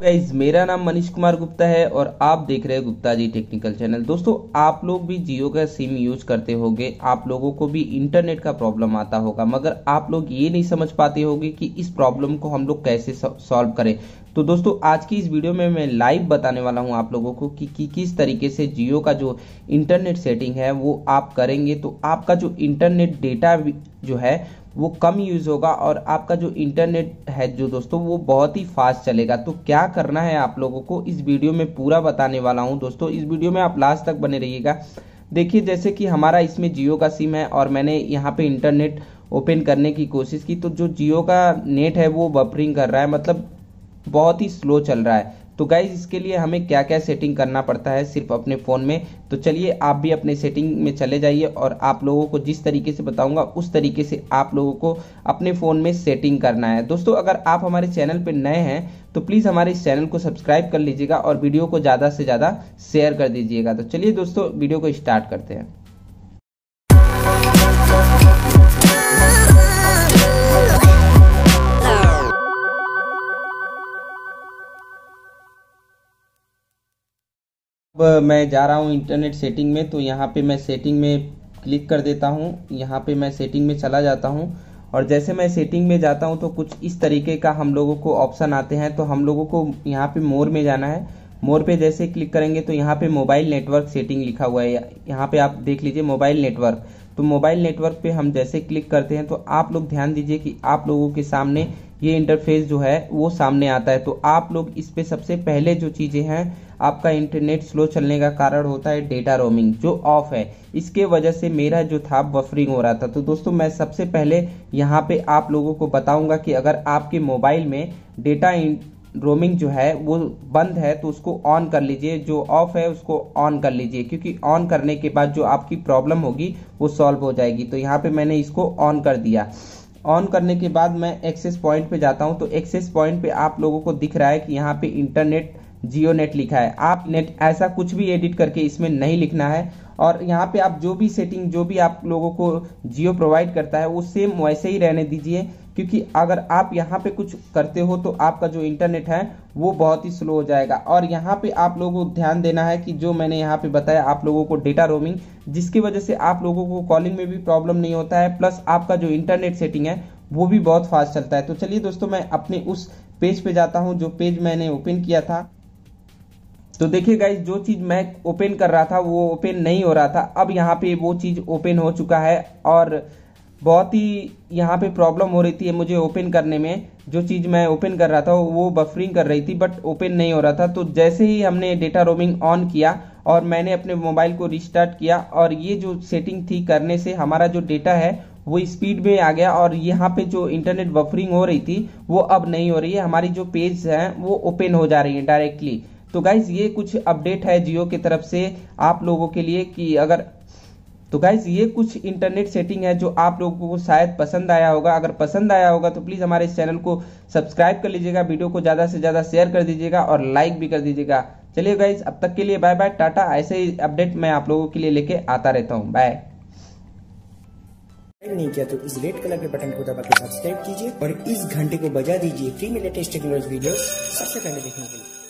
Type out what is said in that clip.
guys मेरा नाम मनीष कुमार गुप्ता है और आप देख रहे हैं गुप्ता जी टेक्निकल चैनल दोस्तों आप लोग भी जियो का सिम यूज करते होंगे आप लोगों को भी इंटरनेट का प्रॉब्लम आता होगा मगर आप लोग ये नहीं समझ पाते होंगे कि इस प्रॉब्लम को हम लोग कैसे सॉल्व करें तो दोस्तों आज की इस वीडियो में मैं लाइव बताने वाला हूँ आप लोगों को कि, कि किस तरीके से जियो का जो इंटरनेट सेटिंग है वो आप करेंगे तो आपका जो इंटरनेट डेटा जो है वो कम यूज़ होगा और आपका जो इंटरनेट है जो दोस्तों वो बहुत ही फास्ट चलेगा तो क्या करना है आप लोगों को इस वीडियो में पूरा बताने वाला हूँ दोस्तों इस वीडियो में आप लास्ट तक बने रहिएगा देखिए जैसे कि हमारा इसमें जियो का सिम है और मैंने यहाँ पे इंटरनेट ओपन करने की कोशिश की तो जो जियो का नेट है वो बफरिंग कर रहा है मतलब बहुत ही स्लो चल रहा है तो गाइज इसके लिए हमें क्या क्या सेटिंग करना पड़ता है सिर्फ अपने फ़ोन में तो चलिए आप भी अपने सेटिंग में चले जाइए और आप लोगों को जिस तरीके से बताऊंगा उस तरीके से आप लोगों को अपने फ़ोन में सेटिंग करना है दोस्तों अगर आप हमारे चैनल पर नए हैं तो प्लीज़ हमारे इस चैनल को सब्सक्राइब कर लीजिएगा और वीडियो को ज़्यादा से ज़्यादा शेयर कर दीजिएगा तो चलिए दोस्तों वीडियो को स्टार्ट करते हैं अब मैं जा रहा हूँ इंटरनेट सेटिंग में तो यहाँ पे मैं सेटिंग में क्लिक कर देता हूँ यहाँ पे मैं सेटिंग में चला जाता हूँ और जैसे मैं सेटिंग में जाता हूँ तो कुछ इस तरीके का हम लोगों को ऑप्शन आते हैं तो हम लोगों को यहाँ पे मोर में जाना है मोर पे जैसे क्लिक करेंगे तो यहाँ पे मोबाइल नेटवर्क सेटिंग लिखा हुआ है यहाँ पे आप देख लीजिए मोबाइल नेटवर्क तो मोबाइल नेटवर्क पे हम जैसे क्लिक करते हैं तो आप लोग ध्यान दीजिए कि आप लोगों के सामने ये इंटरफेस जो है वो सामने आता है तो आप लोग इस पे सबसे पहले जो चीज़ें हैं आपका इंटरनेट स्लो चलने का कारण होता है डेटा रोमिंग जो ऑफ है इसके वजह से मेरा जो था बफरिंग हो रहा था तो दोस्तों मैं सबसे पहले यहाँ पे आप लोगों को बताऊंगा कि अगर आपके मोबाइल में डेटा रोमिंग जो है वो बंद है तो उसको ऑन कर लीजिए जो ऑफ है उसको ऑन कर लीजिए क्योंकि ऑन करने के बाद जो आपकी प्रॉब्लम होगी वो सॉल्व हो जाएगी तो यहाँ पे मैंने इसको ऑन कर दिया ऑन करने के बाद मैं एक्सेस पॉइंट पे जाता हूँ तो एक्सेस पॉइंट पे आप लोगों को दिख रहा है कि यहाँ पे इंटरनेट जियो नेट लिखा है आप नेट ऐसा कुछ भी एडिट करके इसमें नहीं लिखना है और यहाँ पे आप जो भी सेटिंग जो भी आप लोगों को जियो प्रोवाइड करता है वो सेम वैसे ही रहने दीजिए क्योंकि अगर आप यहाँ पे कुछ करते हो तो आपका जो इंटरनेट है वो बहुत ही स्लो हो जाएगा और यहाँ पे आप लोगों को ध्यान देना है कि जो मैंने यहाँ पे बताया आप लोगों को डेटा रोमिंग जिसकी वजह से आप लोगों को कॉलिंग में भी प्रॉब्लम नहीं होता है प्लस आपका जो इंटरनेट सेटिंग है वो भी बहुत फास्ट चलता है तो चलिए दोस्तों मैं अपने उस पेज पे जाता हूँ जो पेज मैंने ओपन किया था तो देखिए गाइज जो चीज़ मैं ओपन कर रहा था वो ओपन नहीं हो रहा था अब यहाँ पे वो चीज़ ओपन हो चुका है और बहुत ही यहाँ पे प्रॉब्लम हो रही थी मुझे ओपन करने में जो चीज़ मैं ओपन कर रहा था वो बफरिंग कर रही थी बट ओपन नहीं हो रहा था तो जैसे ही हमने डेटा रोमिंग ऑन किया और मैंने अपने मोबाइल को रिस्टार्ट किया और ये जो सेटिंग थी करने से हमारा जो डेटा है वो स्पीड में आ गया और यहाँ पे जो इंटरनेट बफरिंग हो रही थी वो अब नहीं हो रही है हमारी जो पेज है वो ओपन हो जा रही है डायरेक्टली तो गाइज ये कुछ अपडेट है जियो की तरफ से आप लोगों के लिए कि अगर तो गाइज ये कुछ इंटरनेट सेटिंग है जो आप लोगों को शायद पसंद आया होगा अगर पसंद आया होगा तो प्लीज़ हमारे इस चैनल को सब्सक्राइब कर लीजिएगा वीडियो को ज़्यादा से ज़्यादा शेयर कर दीजिएगा और लाइक भी कर दीजिएगा चलिए गाइज अब तक के लिए बाय बाय टाटा ऐसे ही अपडेट मैं आप लोगों के लिए लेके आता रहता हूँ बाय नहीं किया तो इस रेड कलर के बटन को दबा के सब्सक्राइब कीजिए और इस घंटे को बजा दीजिए फ्री में लेटेस्ट टेक्नोलॉजी वीडियो सबसे पहले देखने के लिए